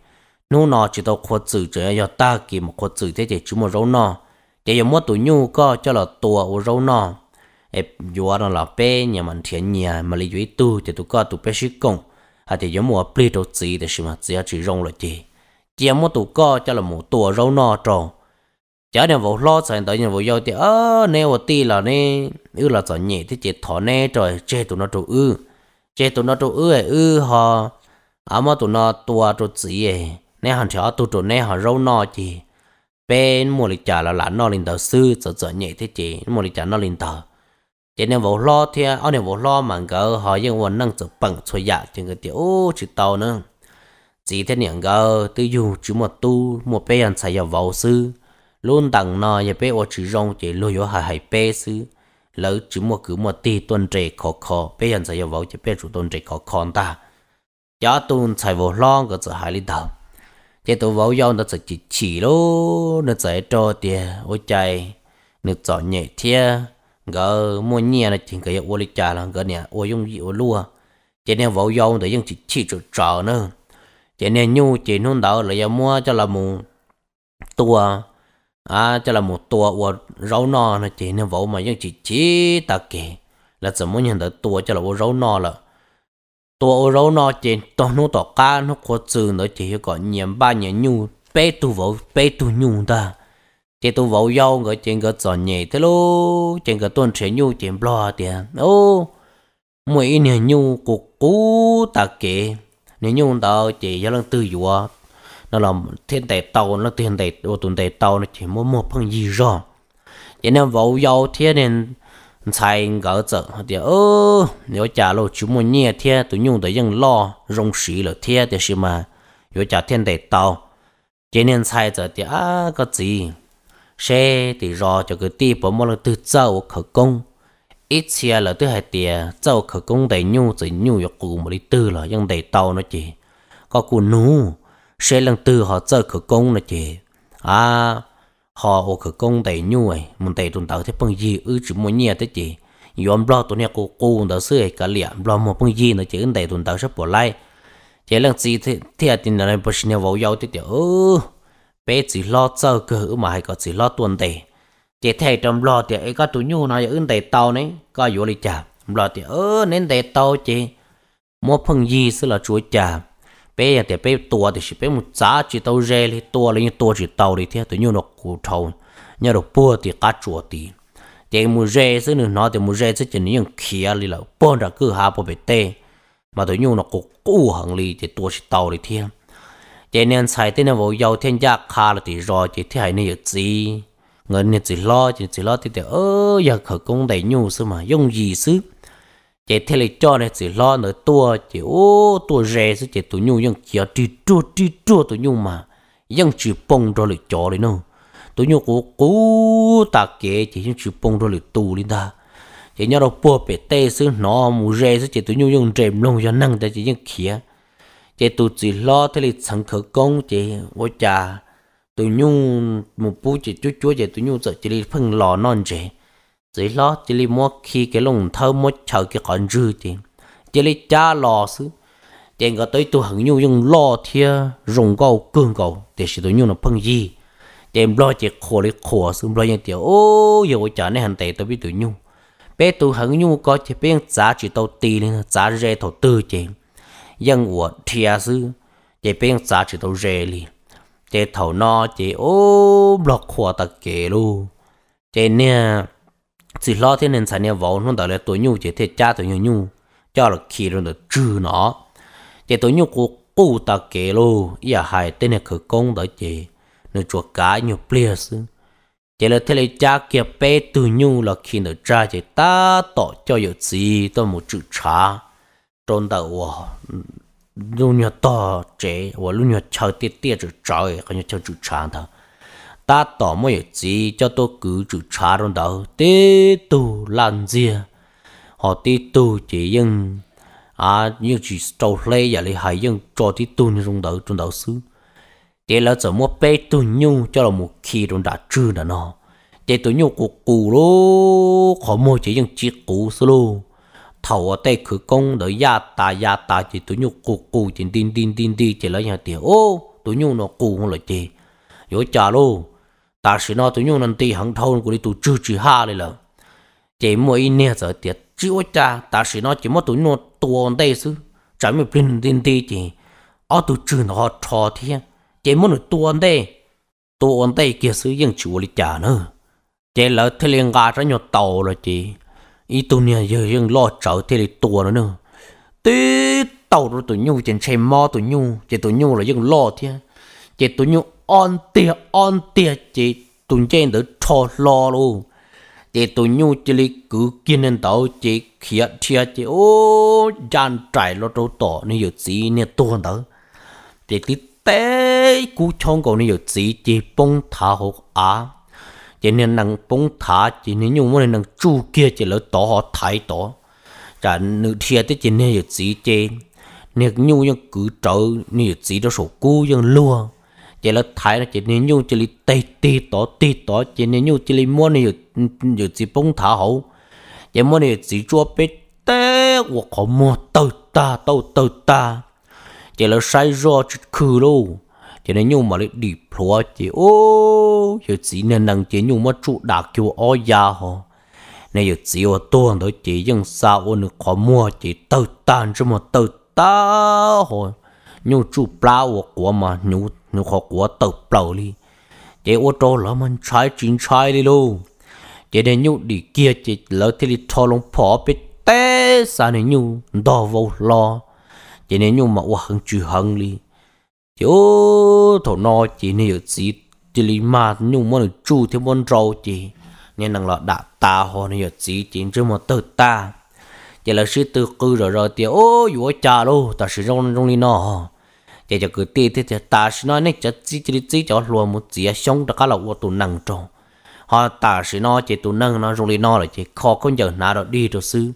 nu nọ chỉ tao khó chữ cho ya ta kì một khó chữ thế thì chú một râu nọ, để ya mua tụi nhu co cho là tua u râu nọ, ép vua nó là bé nhà mình thiên nhà mà lấy dưới tu thì tụi có tụi bé sĩ công à thì ya mua plei đồ gì thì xí mà chỉ chỉ rong là gì chỉ mua tụi co cho là một tua râu nọ tròn chả nên vô lo sợ tới nhà vô yêu thì ơ nè vô tì là nè ư là sợ nhẹ thì chết thọ nè rồi chết tụi nó trụ ư chết tụi nó trụ ư ư họ à mà tụi nó tua trụ gì ấy nè hẳn chó tụt trụ nè hẳn râu nọ chị bên mua lịch trả là lá nọ linh tờ sư sợ sợ nhẹ thế chị mua lịch trả nọ linh tờ chị nè vô lo thì ở ờ nè vô lo mà gỡ họ dân quần năng sợ bận xôi dạ chừng cái tiểu ô chữ tàu nữa chỉ thế nhỉ gỡ tự dù chỉ một tu một bé ăn xài vào vào sư luôn tặng nọ nhà bé ô chữ rong chị lôi vô hài hài bé sư lỡ chỉ một cứ một tí tuần trẻ khó khó bé ăn xài vào vào chị bé chủ tuần trẻ khó khó ta giá tuần xài vô lo cái sợ hài linh tờ chế tổ vào nhau nó sẽ chỉ chỉ lô nó sẽ cho tiền ô chạy nó cho nhẹ thia gỡ mua nhẹ nó chỉ cái ô lịch trả là gỡ nhẹ ô dùng gì ô lúa chế nên vào nhau nó dùng chỉ chỉ cho trợ nữa chế nên nhu chế nôn đầu là mua cho là một tua à cho là một tua ô rau no nó chế nên vào mà dùng chỉ chỉ ta kể là là cho rau là cá ตัวเราเนาะเจนตอนนู้นต่อการนู้นก็จืดเนาะเจี๋ยก่อนเนียมบ้านเนียมยูเป้ตัวเบาเป้ตัวยูตาเจตัวเบาเยาว์ก็เจนก็จอนเนี่ยเท่าโลเจนก็ต้นเฉียนยูเจนปลอเดียโอ้ mỗi nia nhu cục cú ta kể nia nhu đó chỉ do lần tư dùa nó làm thiên tài tàu nó thiên tài ô tuần tài tàu nó chỉ muốn một phần gì rồi vậy nên vào giàu thiên nên 才搞走，的哦，要家了这么热天都用的用老融水了天的是吗？要家天得到，今年才着的啊个子，谁的绕这个地不么了都走可工，一切了都还的走可工得用着用要顾么的得了，用得到那去，个顾奴谁能得好走可工那去啊？họ ở khởi công tẩy nhu ấy muốn tẩy tụng tàu thế bằng gì ư chỉ muốn nhẹ thế chị yom lo tụi nè cô cô đó xưa cái liệt lo một bằng gì nữa chỉ tẩy tụng tàu sắp bỏ lại chỉ là gì thế thế à, tin là bớt nhiều vào giàu thế chị ư bé chỉ lo cho cơ mà hay có chỉ lo tuần tẩy chỉ thầy trong lo thì cái có tụi nhu nói ư tẩy tàu này có vô lý chả lo thì ơ nên tẩy tàu chị mua bằng gì sẽ là chúa chả bé ya thì bé tua thì chỉ bé một giá chỉ tàu rẻ thì tua lên như tua chỉ tàu thì thế tụi nhau nó cụ trâu nhau nó bùa thì cá chuột thì thì một rẻ sẽ nữa nó thì một rẻ sẽ chỉ những kia đi là bón ra cứ hạ bộ bể tê mà tôi nhau nó cụ cụ hàng li thì tua chỉ tàu thì thế thì nên xài tên là vào giàu thiên gia khá là thì rồi thì thế nó nên gì người nên chỉ lo chỉ chỉ lo thì thế ơ giờ khởi công đầy nhu sư mà dùng gì sư chị thế là cho nên chỉ lo nữa tua chị ô tua rẻ chứ chị tụi nhung nhưng chỉ đi chua đi chua tụi nhung mà nhưng chỉ bông rồi lại cho đấy nó tụi nhung cố cố ta kể chị nhưng chỉ bông rồi lại tu đi ta chị nhớ đâu bùa bể tê xứ nó mù rẻ chứ chỉ tụi nhung nhưng rèm lông cho năng ta chị nhung kia chị tụi chỉ lo thế là chẳng khởi công chị ô cha tụi nhung một bút chị chút chút chỉ tụi nhung sợ chị đi phân lò non chị chỉ lo chỉ li mua khi cái lồng thâu mua chờ cái con dư thì chỉ li cha lo xứ tiền có tới tôi hằng nhu dùng lo thia rồng cầu cương cầu để sử dụng nhu nó phân gì tiền lo chỉ khổ lấy khổ xứ lo như tiểu ô giờ trả này hành tệ tôi biết tu nhu bé tu hằng nhu có chỉ biết giá chỉ tàu tì lên giá rẻ thổ tư tiền nhưng của thia xứ chỉ biết giá chỉ tàu rẻ liền chỉ thầu no chỉ ô lo khổ tật kể luôn chỉ nè chỉ lo thế nên sản nhà vốn nó đòi là tuổi nhu chỉ thế cha tuổi nhu nhu cho là khi rồi được trừ nó chỉ tuổi nhu của cố ta kể luôn, giờ hai tên này khởi công đó chị nó chuột cá nhu pleas chỉ là thế là cha kia bé tuổi nhu là khi nó cha chỉ ta tỏ cho 有 gì tôi một chữ trà trong đầu wow luôn nhớ to chế và luôn nhớ chờ tiết tiết chữ trời hay nhớ chờ chữ trà thôi ta tỏ mới gì cho tôi cứ chữ trả rồi đó tê tù làm gì họ tê tù chỉ nhưng à nhưng chỉ trâu lê giờ lấy hay nhưng cho tê tù như trong đầu trong đầu xứ tê là giờ mua bê tù nhu cho là một khi trong đã trừ đã nó tê tù nhu của cụ lô họ mua chỉ nhưng chỉ cụ xứ lô thầu ở đây khử công đỡ gia ta gia ta chỉ tụ nhu cụ cụ chỉ tin tin tin đi chỉ lấy nhà tiền ô tụ nhu nó cụ không là chỉ luôn ta sĩ nó tụi nhung nên tì hằng thôn của đi tụi chư chư ha lên là chỉ mỗi in nè giờ tiệt chỉ ôi cha ta sĩ nó chỉ mỗi tụi nhung tuôn đây chứ, chẳng mình bình tin tì chỉ ở tụi chư nó trò thiên chỉ muốn được tuôn đây tuôn đây kia của đi trả nữa chỉ lỡ thế liên gà ra nhau tàu rồi chỉ ít tụi nè giờ lo trở thế liền tuôn nữa tí tàu rồi tụi nhung chỉ xe mò tụi nhung chỉ tụi nhung lo thiên chỉ tụi nhung on tia on tia chị tụi trên đỡ cho lo luôn chị tụi nhu chị li cứ kiên nên tao chị khía chia chị ô dàn trải lo trâu tỏ nên giờ chị nè tuần tao chị tí té cú chong cầu nên giờ chị chị bông thả hộp á chị nên năng bông thả chị nên nhu muốn năng chu kia chị lỡ tỏ họ thái tỏ chả nữ thiệt thế chị nên giờ chị chị nếu nhu nhưng cứ trở nên giờ chị đó sổ cú nhưng luôn chỉ là thái là chỉ nên nhu chỉ là tì tì tỏ tì tỏ chỉ nên nhu chỉ là mua này giờ chỉ bông thả hậu chỉ mua này chỉ cho biết tê hoặc có mua tơ ta tơ tơ ta chỉ là sai rõ chút khử luôn chỉ nên nhu mà lại đi plua chỉ ô giờ chỉ nên năng chỉ nhu mà trụ đạt kêu ô ya họ này giờ chỉ ô tuần đó chỉ nhưng sao ô nữa có mua chỉ tơ tan chứ mà tơ ta họ nhu trụ plau của mà nhu nó khó quá tàu bầu đi chế ô tô là mình trái chính trái đi luôn chế nên nhu đi kia chế lỡ thì đi thò lông phò bị té xa này nhu đò vô lo chế nên nhu mà ô hằng chữ hằng đi chế ô thổ no chế này ở gì chế lý mà nhu muốn được chu thì muốn rau chế nên rằng là đã ta họ này ở gì chế chứ mà tự ta chế là sư tự cư rồi rồi thì ô dù cha luôn ta sử dụng trong đi nó chỉ cho cứ tê thế chứ, ta sĩ nói nên chỉ chỉ chỉ chỉ cho luôn một chỉ sống đã cả là ô tụ nâng tròn họ ta sĩ nó chỉ tụ nâng nó rồi nó là chỉ khó con giờ nào đó đi rồi xứ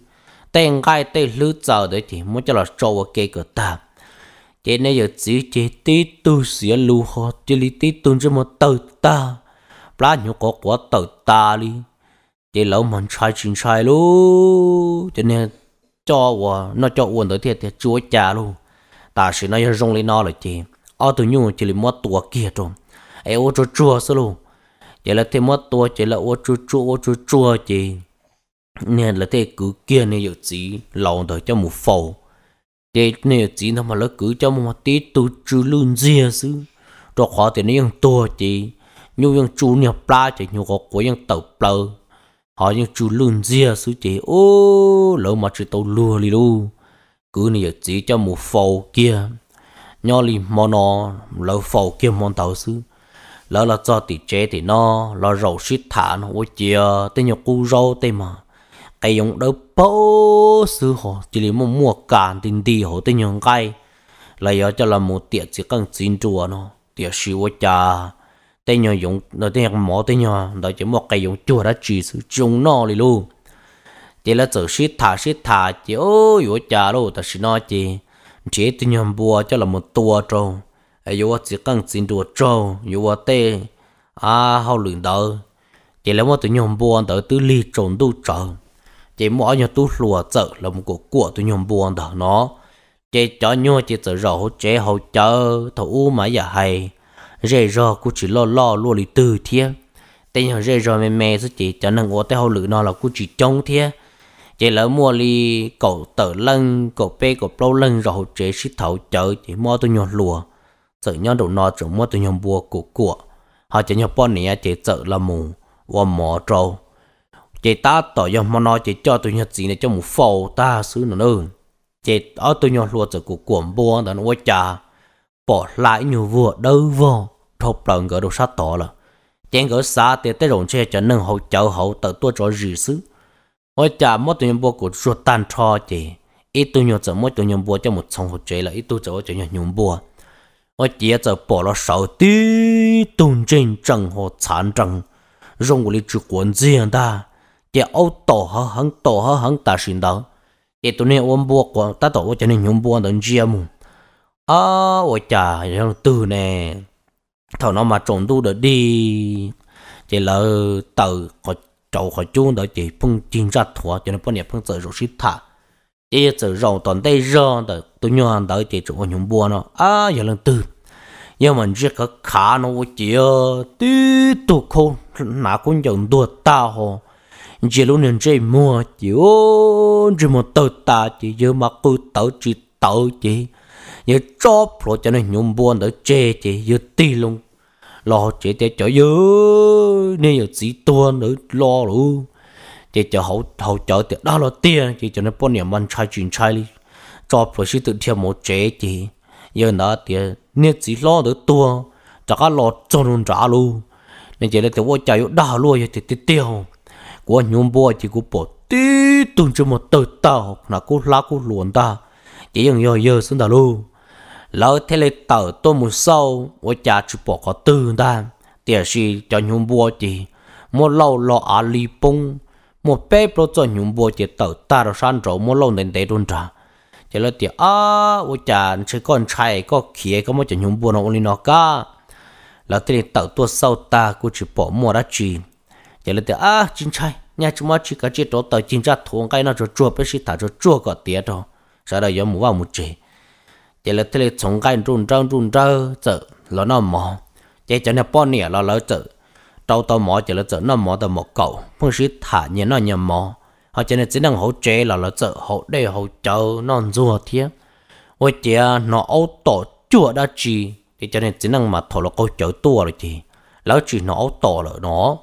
tên gai tên lứ giờ để chỉ muốn cho là cho cái cái ta chỉ nên giờ chỉ chỉ tí tu sĩ lưu họ chỉ lý tí tu cho một tờ ta lá nhũ có quá tờ ta đi chỉ lỡ mình sai chuyện sai luôn cho nên cho nó cho uẩn tới thiệt thì chúa cha luôn ta sĩ nó rong lên nó là chị ở tụi nhung chỉ là mua tua kia trộm ai ô chua chua xí luôn chỉ là thêm mua tua chỉ là ô chua chua ô chua chua chị nên là thế cứ kia này giờ chỉ lòng đời cho một phẩu để này chỉ nó mà nó cứ cho một tí tu chư luôn dìa xứ cho khó thì nó vẫn tua chị nhu vẫn chu nhà pla chị nhu có của vẫn tàu plơ họ vẫn chu luôn dìa xứ chị ô lỡ mà chỉ tàu lùa đi luôn cứ như chỉ cho một phầu kia nhỏ li mò nó lỡ phầu kia mòn tàu sư, lỡ là cho tỷ chế thì nó lỡ rầu xít thả nó ôi chìa tên nhọc cu rau tên mà cái giống đỡ bố sư họ chỉ li một mùa cản tin đi họ tên nhọc cái là do cho là một tiệc chỉ cần xin chùa nó tiệc siêu ôi chà tên nhọc giống nó tên nhọc mỏ tên nhọc đó chỉ một cái giống chùa đã chỉ sư chúng nó li luôn chỉ là chỗ xí thả xí thả chỉ ô yo cha lô ta xí nói chỉ chỉ tin nhầm bùa cho là một tua trâu ai yo chỉ cần xin đùa trâu yo tê à hao lường đỡ chỉ là một tin nhầm bùa đỡ tứ ly trộn đu trâu chỉ mỗi nhà tu lùa chợ là một cuộc của tin nhầm bùa đỡ nó chỉ cho nhau chỉ chợ rau chế hậu chợ thấu mà giờ hay rê rò cứ chỉ lo lo lo đi từ thiệt tên họ rê rò mè mè chứ chỉ cho năng ngó tay hậu lửa nó là cứ chỉ trông thiệt chỉ lỡ mua li cổ tử lân cổ pe cổ pro lân rồi chế sĩ thầu chợ chỉ mua tôi nhon lùa sợ nhau đồ nọ chỉ mua tôi nhon bùa của của họ chỉ nhon bọn này chỉ sợ là mù và mỏ trâu chỉ ta tỏ nhon mà nó chỉ cho tôi nhon gì này cho một phầu ta xứ nó nữa chỉ ở tôi nhon lùa chỉ của cuộn bùa đó nó chà bỏ lại nhiều vừa đâu vô thục lần gỡ đồ sát tỏ là chén gỡ xa thì tới rộn che cho nâng hậu chợ hậu tự tôi cho gì xứ 我家没多人包过做单车的，一多人怎么多人包叫么从何追了，一多走就人人包，我接着包了手的东正正和长正，让我的主管这样的，这奥多好很多好很大心的，这多人我包过，但到我叫人人包能接么？啊，我家人多呢，头脑嘛总多的的，这老头我。trâu khỏi chung đó chỉ phun chín ra thua cho nên bọn này phun giờ rồi xịt thả chỉ giờ rồi toàn đây rồi đó tôi nhớ đó chỉ chỗ nhung bùa nó à giờ lần tư nhưng mà chỉ có khả nó chỉ tí tu khô nã cũng giống đua ta hồ chỉ lúc nên chơi mua chỉ ô chỉ một tờ ta chỉ giờ mà cứ tờ chỉ tờ chỉ giờ cho pro cho nên nhung bùa đó chê chỉ giờ tí luôn lo chế chế chở dữ nên giờ chỉ tuôn nữa lo luôn chế chở hậu hậu chở tiền đó là tiền chế chở nó bốn niệm ăn trai chuyển trai đi cho phải sự tự theo một chế chế giờ nó tiền nên chỉ lo được tuôn chắc là lo cho nó trả luôn nên chế là tiểu vợ chạy đó luôn giờ thì tiêu của nhung bùa chỉ của bộ tí tuần cho một tờ tàu là cô lá cô luồn ta chỉ dùng giờ giờ xin đã luôn lỡ thế lệ tờ tôi một sâu ở cha chú bỏ có tư ta tiền sĩ cho nhung bùa chị một lâu lo à li bông một bé pro cho nhung bùa chị tờ ta rồi san rồi một lâu nên để đun trà chỉ là tiền à ở cha chỉ con trai có khía có một cho nhung bùa nó ôn nó cả lỡ thế lệ tờ tôi sâu ta cũng chỉ bỏ mua ra chị chỉ là tiền à chính trai nhà chúng ta chỉ có chỉ đó tờ chính ra thôn cái nó cho chua bé sĩ ta cho chua có tiền thôi, sau đó giờ mua vào một chị chỉ là thế là chống cái run run run rơ chở là nó mỏ chỉ cho nên bọn nè là lỡ chở trâu tao mỏ chỉ là chở nó mỏ tao mỏ cầu phong sĩ thả nhẹ nó nhẹ mỏ họ chỉ là chỉ năng hỗ trợ là lỡ chở hỗ để hỗ trợ nó rùa thiếc ôi chị nó ô tổ chùa đã chi thì cho nên chỉ năng mà thổ là cô chở tua rồi chị lỡ chỉ nó ô tổ là nó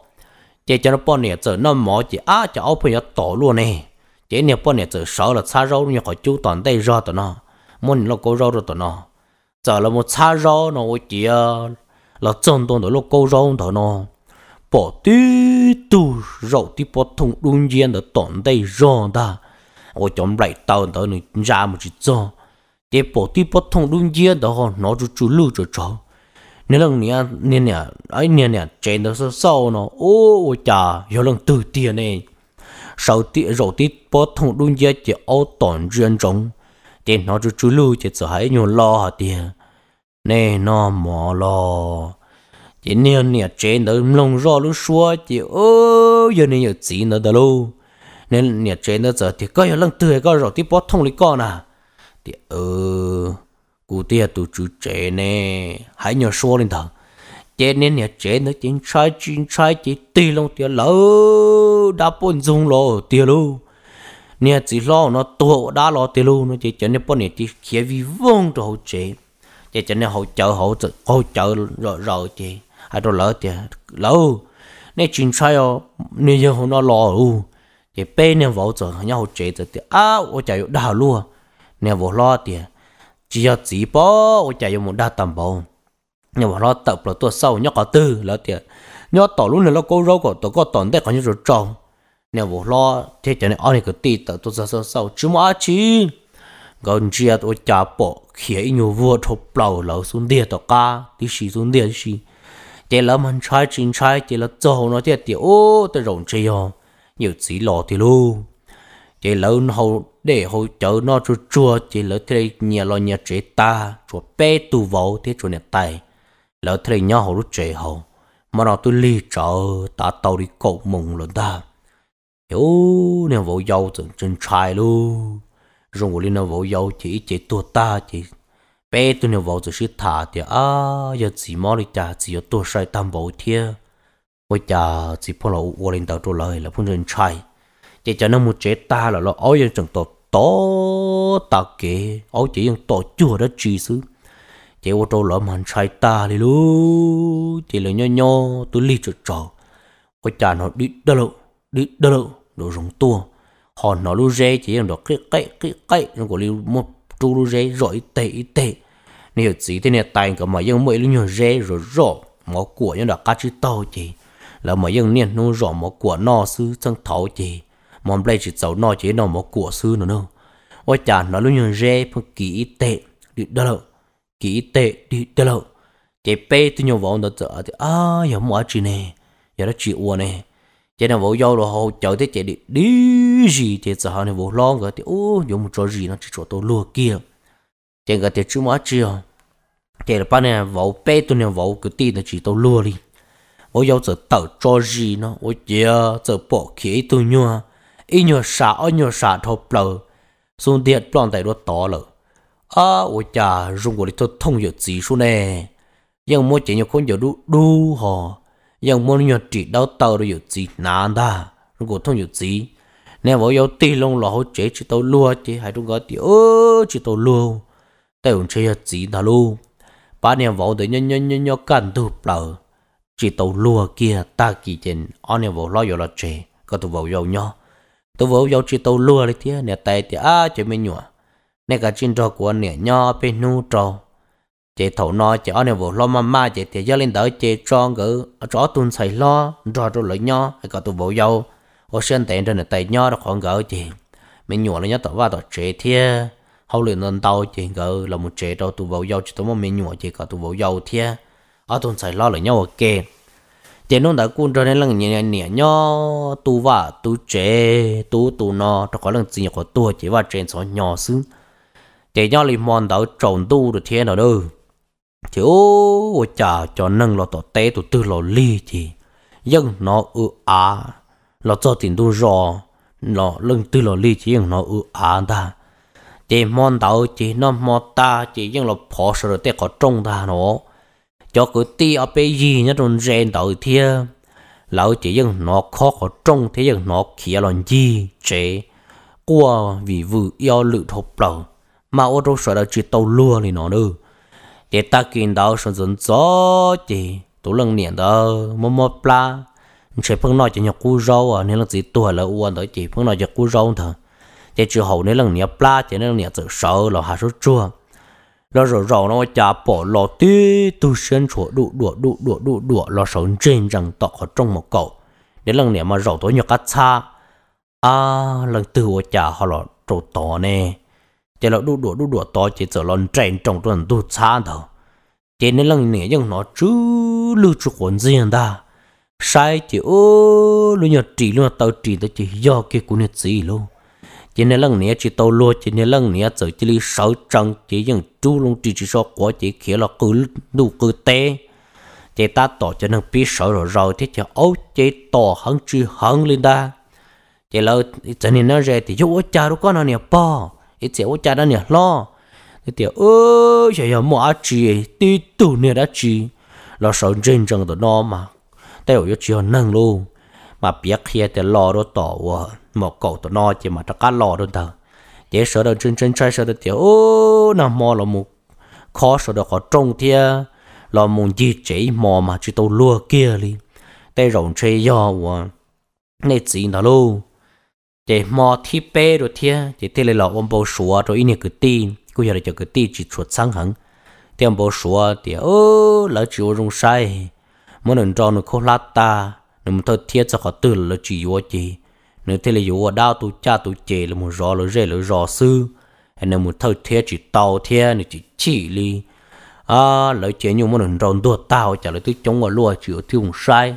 chỉ cho nó bọn nè chở nó mỏ chỉ á cho ô phải tổ luôn nè chỉ nè bọn nè chở sợ là xa rồi nhưng họ chú toàn đây ra tụi nó muốn lo cô rau rồi tụi nó giờ là một xa rau nó chỉ là chân tụi nó lo cô rau đó nó bỏ tí tu rau tí bỏ thùng đun nhiên để tổn đây rau ta ô chấm lại tao tao nó ra một chút cho để bỏ tí bỏ thùng đun nhiên đó nó chú chú lưu cho cháu nên lần nè nè nè ấy nè nè trên đó sau nó ô chà giờ lần từ tiền này sau tí rau tí bỏ thùng đun nhiên chỉ ô tổn riêng trong chế nó chú chú lưu chỉ sợ hãi nhiều lo hả tiền nè nó mò lo chế niên nè chế nó lông rõ lúc xua chỉ ô, giờ nè giờ chỉ nó đó luôn nên nè trên đó giờ thì có giờ lăng tươi có rồi thì bó thông lý con à thì ơ ờ, cụ tia tụ chú chế nè hãy nhờ xua lên thằng chế nên nè chế nó chính trai chính trai chế tì lông tia lỡ đã bôn dung lo tia luôn nè chỉ lo nó tổ đã lo tiền luôn nó chỉ cho nên bọn này chỉ khía vi vong cho hậu chế chỉ cho nên hậu chợ hậu chợ hậu chợ rồi rồi chị hay rồi lỡ chị lỡ nè chuyện sai ó nè giờ họ nó lo u chỉ bé nè vợ chợ nhau hậu chế chợ thì à ô chạy đã luôn nè vợ lo tiền chỉ cho chỉ bỏ ô chạy một đa tầm bao nè vợ lo tập là tôi sau nhóc có tư lỡ tiền nhóc tỏ luôn là nó cố râu của tôi có tổn đấy có những rồi tròn nè vô lo thế cho nên anh ấy cứ tì tớ tôi sẽ sau chứ mà chứ gần chia à, tôi trả bỏ khi nhiều vua thọ bảo lão xuống địa tớ cả đi xí xuống địa xí thế là mình trai chín trai thế là cho nó thế thì ô tôi rộng chơi yo nhiều chỉ lo thì luôn thế là hậu để hậu chở nó cho chua thế là thế nhà lo nhà chế ta cho bé tu vào thế cho nhà tay là thế nhà hậu lúc chế hậu mà nó tôi li trở ta tàu đi cậu mùng luôn ta hiểu nè vỗ dâu từ trên trai luôn rồi ngồi lên nè vỗ dâu chỉ chỉ tua ta chỉ bé tôi nè vỗ từ sít thả thì à giờ chỉ mò đi cha chỉ có tua sai tam vỗ thiê với cha chỉ phong lậu qua lên tàu trôi lời là phong trên trai chỉ cho nó ta là lo ôi giờ chẳng tổ tổ ta kệ ôi chỉ những tổ chùa đó chỉ xứ chỉ ô tô lỡ màn trai ta đi luôn chỉ là nho tôi li chuột trò ôi cha nó đi đâu lộ đi đâu lộ đồ rong tua họ nó lưu dê chỉ rằng đó cái cái cái cái nó có lưu một chú lưu dê rồi tệ tệ nếu chỉ thế này tay cả mà dân mấy lưu nhiều dê rồi rõ mỏ của nhưng đó cá chữ to chỉ là mà dân niên nó rõ mỏ của nó sư chân thấu chỉ mà bây chỉ cháu nó chỉ nó mỏ của sư nữa đâu ôi chà nó lưu nhiều dê phân kỹ tệ đi đâu đâu kỹ tệ đi đâu đâu chỉ pe tôi nhiều vào nó giờ thì à giờ mua chỉ này, giờ đó chỉ uo này chị nào vô vô rồi hồ chờ thế chị đi đi gì thì giờ họ này vô lo rồi thì ô dùng một trò gì nó chỉ trò tôi lừa kia chị người thì chú má chưa chị là bạn này vô bé tôi này vô cái tí nó chỉ tôi lừa đi vô vô giờ tao trò gì nó ô giờ giờ bỏ khí tôi nhua ít nhua xả ít nhua xả thôi bờ xuống điện toàn tại nó to rồi à ô cha dùng của đi tôi thông hiểu gì số này nhưng mỗi chuyện nhau không hiểu đủ đủ họ yang mo nyo chỉ đau tàu rồi gì nà ta rồi cũng thông gì nè vợ yêu tì long lò hỗ chế chỉ tàu lúa chứ hai chúng gọi thì ơ chỉ tàu lúa tao cũng chơi gì ta lu ba nè vợ để nhân nhân nhân nhau cản tu bờ chỉ tàu lúa kia ta kỳ trên anh nè vợ lo yêu lo chế có tụ vợ yêu nhau tụ vợ yêu chỉ tàu lúa đấy thế nè tay thì à chỉ mới nhọ nè cả trên trò của nè nhau bên nu trâu chị thầu nó ở anh vô lo mama chị thì gia linh đỡ chị cho ngữ cho tuân xài lo rồi rồi lợi nhau hay có tụ vô dâu ở xuyên tiền trên này tay nhau đó khoảng gỡ chị mình nhổ lên nhớ tao vào tao chế thiê hậu liền lên tàu chị ngữ là một chế cho tụ vô dâu chỉ tao mà mình nhổ chị có tụ vô dâu thiê ở tuân xài lo lợi nhau ok chị nó đã cuốn cho nên là nhẹ nhẹ nhau tụ vả tụ chế tụ tụ nó cho có lần gì của tụ chế và trên số nhỏ xứ chị nhau liền mòn tao trộn tụ được thiê nào đâu chỉ ô ô chả cho nâng lo tổ tế tổ tư lo li chỉ dân nó ư á lo cho tiền tu rò nó lưng tư lo li chỉ dân nó ư á ta chỉ mòn tàu chỉ nó mò ta chỉ dân lo phò sợ tế có trông ta nó cho cứ ti ở bên gì nhất trong rèn tàu thia lão chỉ dân nó khó có trông thế dân nó kia lo gì chế qua vì vừa yêu lự thục lầu mà ô tô sợ là chỉ tàu lừa thì nó nữa để ta kiến đạo sơn dân gió thì tủ lần niệm đó mò mò pla sẽ phân nói cho nhọc cú râu à nên là gì tuổi là uôn tới chỉ phân nói cho cú râu thôi để chữ hậu nên là niệm pla chỉ nên là niệm tự sợ là hạ số chua rồi rồi râu nó chả bỏ lọ tí tu sen chỗ đủ đủ đủ đủ đủ đủ lọ sống trên rằng tọt ở trong một cậu đến lần niệm mà râu tối nhọc cắt xa à lần từ ở chả họ lọ trổ tỏ nè chỉ là đu đùa đu đùa to chỉ sợ lon trên trong tuần tu xa đâu chỉ nên lần này nhưng nó chứ lưu trú quần riêng ta sai chỉ ô lưu nhật chỉ lưu tàu chỉ tới chỉ do cái của nhật gì luôn chỉ nên lần này chỉ tàu luôn chỉ nên lần này giờ chỉ lưu sáu trăng chỉ những chú luôn chỉ chỉ so quá chỉ kia là cứ đủ cứ tê chỉ ta tỏ cho nên biết sợ rồi rồi thế chỉ ấu chỉ tỏ hơn chứ hơn lên ta chỉ là cho nên nó ra thì chú ở cha đâu có nó nè bao ít chế ô cha đó nè lo cái tiểu ơ giờ giờ mua chỉ tí tủ nè đã chỉ lo sợ trên chân tụi nó mà tại ở chỉ nâng luôn mà biết khi thì lo đó tỏ một cậu tụi nó chỉ mà tất cả lo đó thằng chế sợ đó trên chân trai sợ đó tiểu ơ nằm mò là một khó sợ đó khó trông thia là muốn gì chỉ mò mà chỉ tao lo kia đi tay rộng chơi do và nên chỉ nó luôn để mò thi bê rồi thia để tê lệ lọ ông bố sủa rồi ini cái ti cứ giờ cho cái ti chỉ chuột sáng hằng, thì ông bố sủa thì ơ lỡ chịu rung sai muốn nên cho nó khô lát ta nó muốn thôi thiết cho họ tự là chỉ vô chỉ nếu thế là vô đau tu cha tu chè là một rõ là rẻ là rõ sư anh em muốn thôi thiết chỉ tàu thiết nó chỉ chỉ li à lỡ chế nhiều muốn nên rong đua tàu chả lỡ tôi chống ở lúa chịu tiêu sai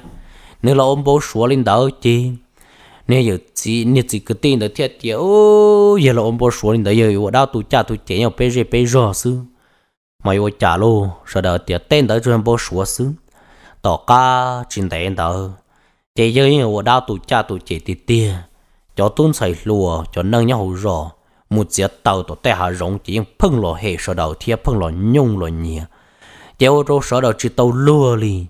nếu là ông bố sủa lên đảo chi nên giờ chỉ nên chỉ cái tên đó thiệt thiệt ô giờ là ông bố số nên đó giờ ở đâu tụi cha tụi trẻ nhau bây giờ bây giờ xứ mà ở cha lô sợ đó thiệt tên đó cho ông bố số xứ tỏ ca trên tên đó chỉ giờ ở đâu tụi cha tụi trẻ thì tiệt cho tuân xài lùa cho nâng nhau rõ một chiếc tàu tổ tay hà rộng chỉ phân lò hệ sợ đầu thiệt phân lò nhung lò nhẹ chỉ ô tô sở đầu chỉ tàu lùa li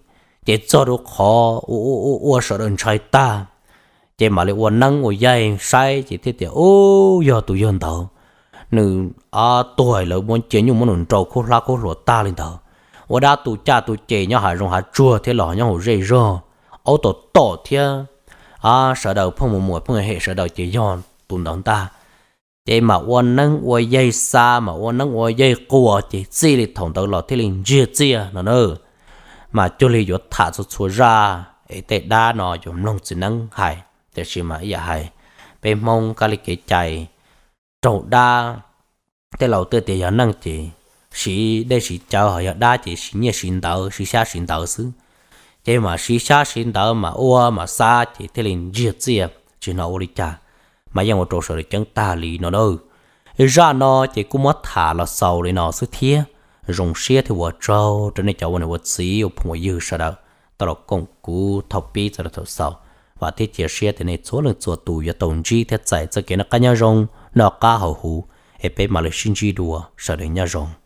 chỉ cho đồ khó ô ô ô sợ đầu trai ta chế mà lại uốn nâng uốn dây sai chỉ thế thì ô giờ tụi dân tàu nữ à tuổi là muốn chế nhung muốn nổi trâu khô la khô lụa ta lên tàu ở đã tụi cha tụi chế nhau hải rong hải chua thế lọ nhau rê rô ô tổ tổ thế à sợ đầu phong một mùa phong hệ sợ đầu chế yon tụi đón ta chế mà uốn nâng uốn dây xa mà uốn nâng uốn dây cua chỉ chi lịch thòng tàu lọ thế liền chia chia nó nữa mà cho lý yo thả cho chúa ra ấy tệ đa nó yo nông chỉ năng hải thế shi mà ya hay, pe mong cái li ke chai trâu đa thế lâu te te ya năng chỉ sĩ đây sĩ chào họ ya đa chỉ sĩ nhẹ sinh đạo sĩ xa sinh đạo sư thế mà sĩ xa sinh đạo mà ua mà xa chỉ thế liền diệt diệt à. chỉ nó uli cha mà yang ở chỗ sở chẳng ta lì nó đâu ra nó chỉ cũng mất thả là sầu để nó sư thiê rồng xe thì vợ trâu trên này cháu vợ sĩ ôp phòng dư sao đó tao là công cụ thọc bi tao là thọc sầu và thiết chia sẻ thì này số lượng chuột tù và tổng chi thiết giải cho cái nó cá nhau rong nó cá hậu hủ ở bên Malaysia đùa sợ đến nhau rong